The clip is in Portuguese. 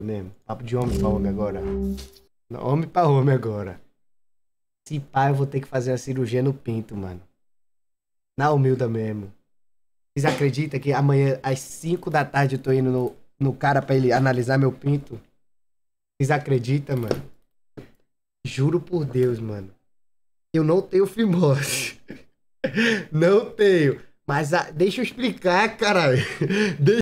mesmo. Né? Papo de homem pra homem agora. Homem pra homem agora. Se pá, eu vou ter que fazer a cirurgia no pinto, mano. Na humilda mesmo. Vocês acreditam que amanhã, às 5 da tarde, eu tô indo no, no cara pra ele analisar meu pinto? Vocês acreditam, mano? Juro por Deus, mano. Eu não tenho fimose. não tenho. Mas a... deixa eu explicar, caralho. Deixa...